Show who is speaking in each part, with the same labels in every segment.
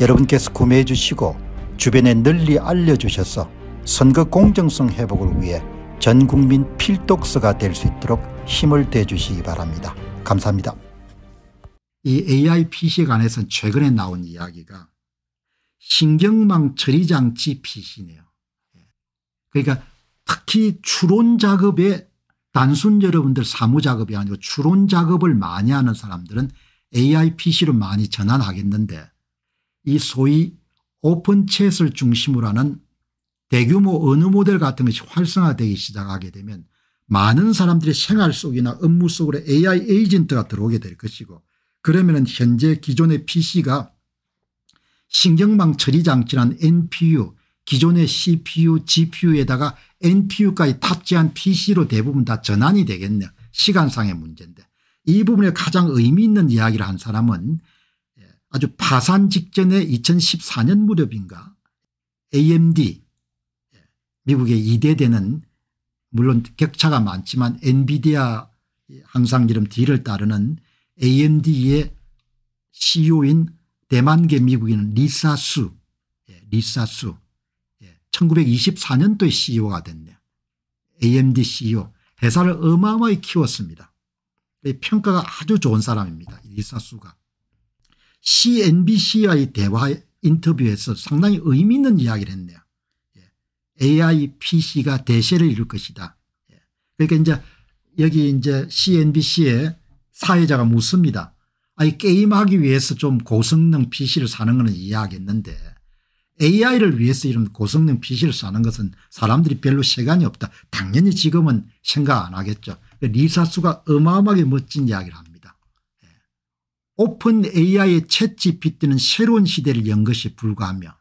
Speaker 1: 여러분께서 구매해 주시고 주변에 널리 알려주셔서 선거 공정성 회복을 위해 전국민 필독서가 될 수 있도록 힘을 대주시기 바랍니다. 감사합니다. 이 AI PC 관해서 최근에 나온 이야기가 신경망 처리장치 PC네요. 그러니까 특히 추론 작업에 단순 여러분들 사무 작업이 아니고 추론 작업을 많이 하는 사람들은 AI PC로 많이 전환하겠는데 이 소위 오픈챗을 중심으로 하는 대규모 언어 모델 같은 것이 활성화되기 시작하게 되면 많은 사람들의 생활 속이나 업무 속으로 AI 에이전트가 들어오게 될 것이고 그러면 현재 기존의 PC가 신경망 처리 장치란 NPU 기존의 CPU GPU에다가 NPU까지 탑재한 PC로 대부분 다 전환이 되겠네요. 시간상의 문제인데 이 부분에 가장 의미 있는 이야기를 한 사람은 아주 파산 직전에 2014년 무렵인가 AMD 미국의 2대 되는 물론 격차가 많지만 엔비디아 항상 이름 뒤를 따르는 AMD의 CEO인 대만계 미국인 리사수 예, 리사수 1924년도에 예, CEO가 됐네요. AMD CEO 회사를 어마어마히 키웠습니다. 평가가 아주 좋은 사람입니다. 리사수가. CNBC와의 대화 인터뷰에서 상당히 의미 있는 이야기를 했네요. 예. AI PC가 대세를 이룰 것이다. 예. 그러니까 이제 여기 이제 CNBC에 사회자가 묻습니다. 아니 게임하기 위해서 좀 고성능 PC를 사는 것 이해하겠는데 AI를 위해서 이런 고성능 PC를 사는 것은 사람들이 별로 시간이 없다. 당연히 지금은 생각 안 하겠죠. 그 리사수가 어마어마하게 멋진 이야기를 합니다. 오픈 AI의 채 g 빛 t 는 새로운 시대를 연 것이 불과하며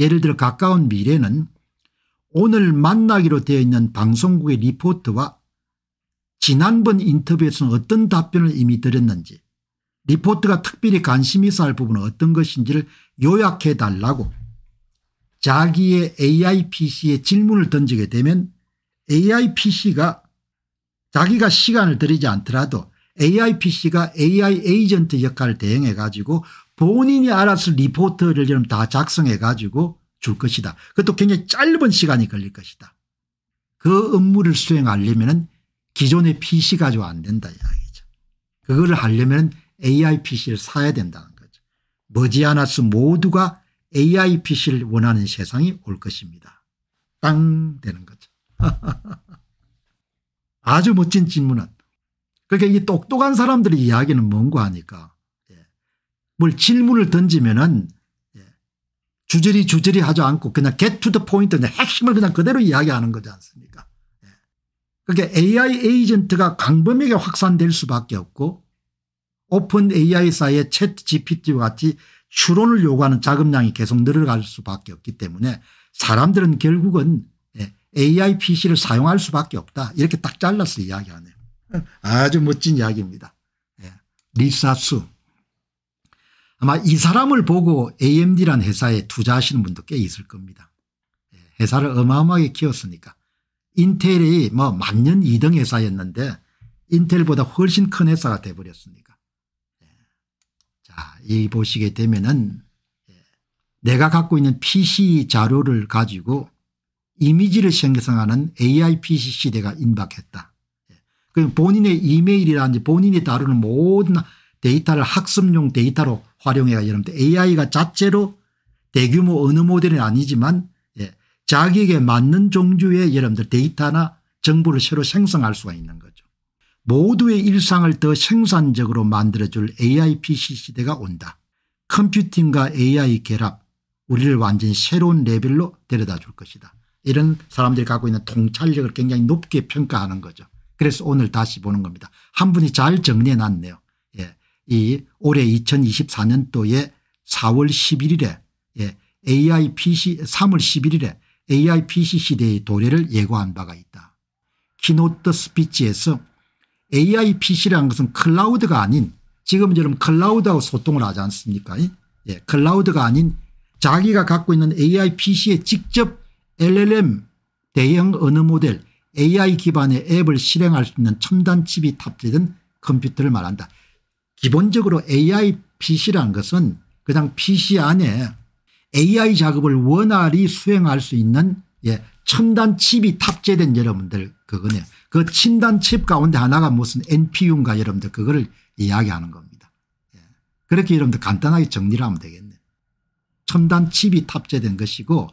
Speaker 1: 예를 들어 가까운 미래는 오늘 만나기로 되어 있는 방송국의 리포트와 지난번 인터뷰에서는 어떤 답변을 이미 드렸는지 리포트가 특별히 관심 있어 할 부분은 어떤 것인지를 요약해 달라고 자기의 AI PC에 질문을 던지게 되면 AI PC가 자기가 시간을 들이지 않더라도 AI PC가 AI 에이전트 역할을 대행해 가지고 본인이 알아서 리포트를 좀다 작성해 가지고 줄 것이다. 그것도 굉장히 짧은 시간이 걸릴 것이다. 그 업무를 수행하려면 기존의 PC 가지고 안 된다 이야기죠. 그거를 하려면 AI PC를 사야 된다는 거죠. 머지않아서 모두가 AI PC를 원하는 세상이 올 것입니다. 땅 되는 거죠. 아주 멋진 질문은 그러니까 이 똑똑한 사람들의 이야기는 뭔고 하니까 예. 뭘 질문을 던지면은 예. 주저리 주저리 하지 않고 그냥 get to the point 핵심을 그냥 그대로 이야기하는 거지 않습니까 예. 그러니까 AI 에이전트가 광범위하게 확산될 수밖에 없고 오픈 AI사의 이 채트 GPT와 같이 추론을 요구하는 자금량이 계속 늘어갈 수밖에 없기 때문에 사람들은 결국은 AI PC를 사용할 수밖에 없다 이렇게 딱 잘라서 이야기하네요. 어, 아주 멋진 이야기입니다. 예. 리사수. 아마 이 사람을 보고 AMD란 회사에 투자하시는 분도 꽤 있을 겁니다. 예. 회사를 어마어마하게 키웠으니까. 인텔이 뭐 만년 2등 회사였는데 인텔보다 훨씬 큰 회사가 돼버렸으니까. 예. 자, 이 보시게 되면은 내가 갖고 있는 PC 자료를 가지고 이미지를 생성하는 AI PC 시대가 임박했다. 그 본인의 이메일이라든지 본인이 다루는 모든 데이터를 학습용 데이터로 활용해야 여러분 AI가 자체로 대규모 언어 모델은 아니지만 예, 자기에게 맞는 종류의 여러분들 데이터나 정보를 새로 생성할 수가 있는 거죠. 모두의 일상을 더 생산적으로 만들어줄 AI PC 시대가 온다. 컴퓨팅과 AI 결합 우리를 완전히 새로운 레벨로 데려다 줄 것이다. 이런 사람들이 갖고 있는 통찰력을 굉장히 높게 평가하는 거죠. 그래서 오늘 다시 보는 겁니다. 한 분이 잘 정리해 놨네요. 예. 이 올해 2024년도에 4월 11일에 예. AIPC 3월 11일에 AIPC 시대의 도래를 예고한 바가 있다. 키노트 스피치에서 AIPC라는 것은 클라우드가 아닌 지금처럼 클라우드하고 소통을 하지 않습니까? 예, 클라우드가 아닌 자기가 갖고 있는 AI PC에 직접 LLM 대형 언어 모델 AI 기반의 앱을 실행할 수 있는 첨단 칩이 탑재된 컴퓨터를 말한다. 기본적으로 AI PC라는 것은 그냥 PC 안에 AI 작업을 원활히 수행할 수 있는 예, 첨단 칩이 탑재된 여러분들 그거네. 그 첨단 칩 가운데 하나가 무슨 NPU인가 여러분들 그거를 이야기하는 겁니다. 예. 그렇게 여러분들 간단하게 정리를 하면 되겠네. 첨단 칩이 탑재된 것이고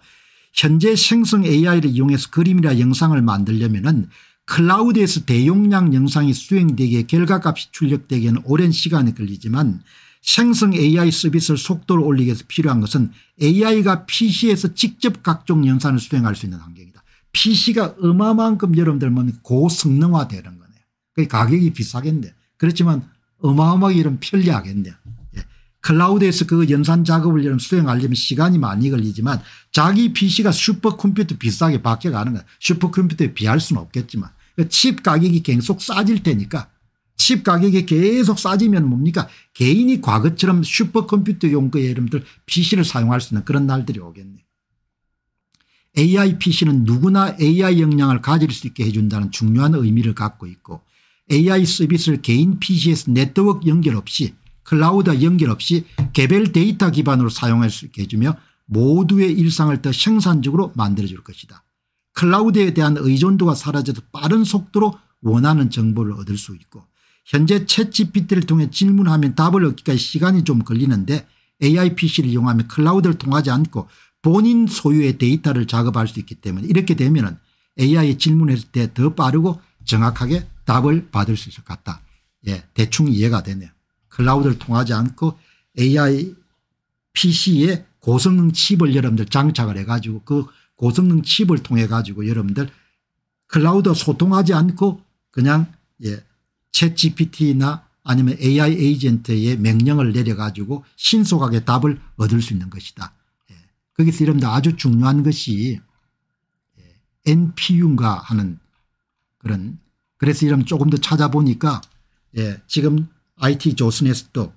Speaker 1: 현재 생성 AI를 이용해서 그림이나 영상을 만들려면 은 클라우드에서 대용량 영상이 수행되기에 결과값이 출력되기에는 오랜 시간이 걸리지만 생성 AI 서비스를 속도를 올리기 위해서 필요한 것은 AI가 PC에서 직접 각종 영상을 수행할 수 있는 환경이다. PC가 어마만큼 여러분들 보면 고성능화되는 거네요. 가격이 비싸겠네. 그렇지만 어마어마하게 이런 편리하겠네. 클라우드에서 그 연산 작업을 수행하려면 시간이 많이 걸리지만 자기 PC가 슈퍼컴퓨터 비싸게 바뀌어가는 거야. 슈퍼컴퓨터에 비할 수는 없겠지만 그 칩 가격이 계속 싸질 테니까 칩 가격이 계속 싸지면 뭡니까 개인이 과거처럼 슈퍼컴퓨터용 의 여러분들 PC를 사용할 수 있는 그런 날들이 오겠네. AI PC는 누구나 AI 역량을 가질 수 있게 해준다는 중요한 의미를 갖고 있고 AI 서비스를 개인 PC에서 네트워크 연결 없이 클라우드와 연결 없이 개별 데이터 기반으로 사용할 수 있게 해주며 모두의 일상을 더 생산적으로 만들어줄 것이다. 클라우드에 대한 의존도가 사라져도 빠른 속도로 원하는 정보를 얻을 수 있고 현재 챗GPT를 통해 질문하면 답을 얻기까지 시간이 좀 걸리는데 AI PC를 이용하면 클라우드를 통하지 않고 본인 소유의 데이터를 작업할 수 있기 때문에 이렇게 되면 AI에 질문했을 때 더 빠르고 정확하게 답을 받을 수 있을 것 같다. 예, 대충 이해가 되네요. 클라우드를 통하지 않고 AI PC에 고성능 칩을 여러분들 장착을 해가지고 그 고성능 칩을 통해 가지고 여러분들 클라우드 소통하지 않고 그냥 예, 챗 GPT나 아니면 AI 에이전트의 명령을 내려가지고 신속하게 답을 얻을 수 있는 것이다. 예. 거기서 여러분들 아주 중요한 것이 예, NPU인가 하는 그런 그래서 이름 조금 더 찾아보니까 예, 지금 IT 조선에서도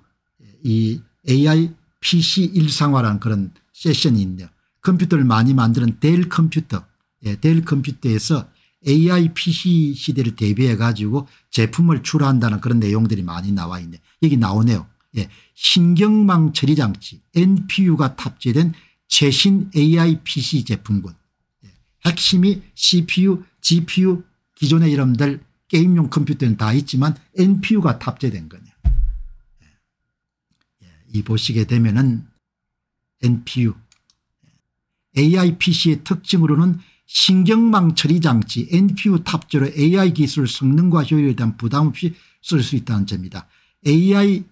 Speaker 1: 이 AI PC 일상화라는 그런 세션이 있는요 컴퓨터를 많이 만드는 델 컴퓨터, 예, 델 컴퓨터에서 AI PC 시대를 대비해 가지고 제품을 출하한다는 그런 내용들이 많이 나와 있는데 여기 나오네요. 예, 신경망 처리 장치 NPU가 탑재된 최신 AI PC 제품군. 예, 핵심이 CPU, GPU 기존의 이름들 게임용 컴퓨터는 다 있지만 NPU가 탑재된 거냐. 이 보시게 되면은 NPU AIPC의 특징으로는 신경망 처리 장치 NPU 탑재로 AI 기술 성능과 효율에 대한 부담 없이 쓸 수 있다는 점입니다. AI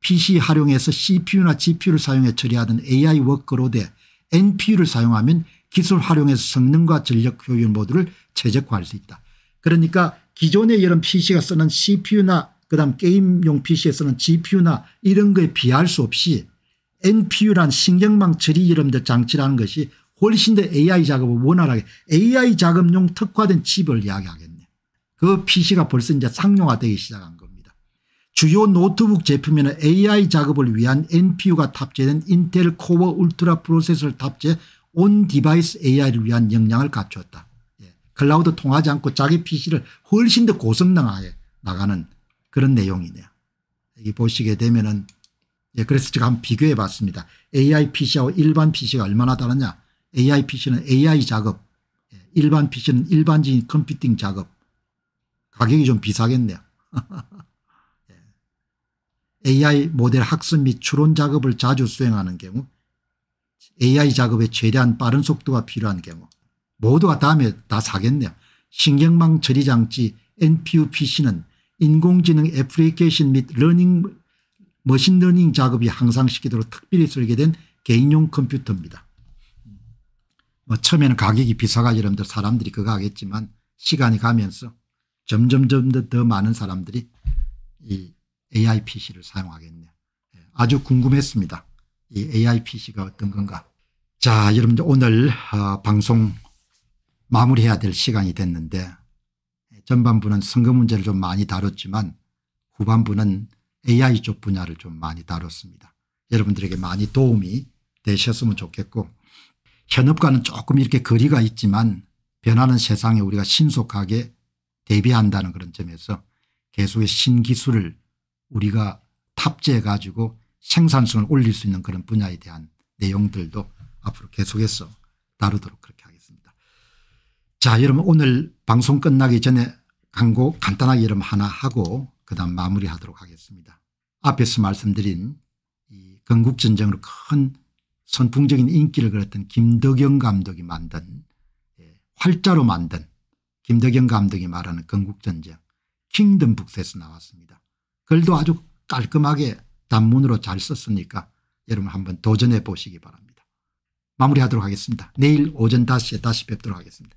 Speaker 1: PC 활용해서 CPU나 GPU를 사용해 처리하던 AI 워크로드에 NPU를 사용하면 기술 활용해서 성능과 전력 효율 모두를 최적화할 수 있다. 그러니까 기존의 이런 PC가 쓰는 CPU나 그다음 게임용 PC에 쓰는 GPU나 이런 거에 비할 수 없이 NPU란 신경망 처리 이름들 장치라는 것이 훨씬 더 AI 작업을 원활하게 AI 작업용 특화된 칩을 이야기하겠네. 그 PC가 벌써 이제 상용화되기 시작한 겁니다. 주요 노트북 제품에는 AI 작업을 위한 NPU가 탑재된 인텔 코어 울트라 프로세서를 탑재 온 디바이스 AI를 위한 역량을 갖추었다. 예. 클라우드 통하지 않고 자기 PC를 훨씬 더 고성능하게 나가는 그런 내용이네요. 여기 보시게 되면은 예, 그래서 제가 한번 비교해 봤습니다. AI PC하고 일반 PC가 얼마나 다르냐. AI PC는 AI 작업, 예, 일반 PC는 일반적인 컴퓨팅 작업. 가격이 좀 비싸겠네요. AI 예. 모델 학습 및 추론 작업을 자주 수행하는 경우 AI 작업에 최대한 빠른 속도가 필요한 경우 모두가 다음에 다 사겠네요. 신경망 처리 장치 NPU PC는 인공지능 애플리케이션 및 러닝 머신러닝 작업이 항상 시키도록 특별히 설계된 개인용 컴퓨터입니다. 뭐 처음에는 가격이 비싸가지고 여러분들 사람들이 그거 하겠지만 시간이 가면서 점점 점더 많은 사람들이 이 AI PC를 사용하겠네요. 예, 아주 궁금했습니다. 이 AI PC가 어떤 건가. 자 여러분들 오늘 어, 방송 마무리해야 될 시간이 됐는데 전반부는 선거 문제를 좀 많이 다뤘지만 후반부는 AI 쪽 분야를 좀 많이 다뤘습니다. 여러분들에게 많이 도움이 되셨으면 좋겠고 현업과는 조금 이렇게 거리가 있지만 변하는 세상에 우리가 신속하게 대비한다는 그런 점에서 계속의 신기술을 우리가 탑재해 가지고 생산성을 올릴 수 있는 그런 분야에 대한 내용들도 앞으로 계속해서 다루도록 그렇게 자 여러분 오늘 방송 끝나기 전에 광고 간단하게 여러분 하나 하고 그다음 마무리하도록 하겠습니다. 앞에서 말씀드린 이 건국전쟁으로 큰 선풍적인 인기를 그렸던 김덕영 감독이 만든 예, 활자로 만든 김덕영 감독이 말하는 건국전쟁 킹덤 북스에서 나왔습니다. 글도 아주 깔끔하게 단문으로 잘 썼으니까 여러분 한번 도전해 보시기 바랍니다. 마무리하도록 하겠습니다. 내일 오전 5시에 다시 뵙도록 하겠습니다.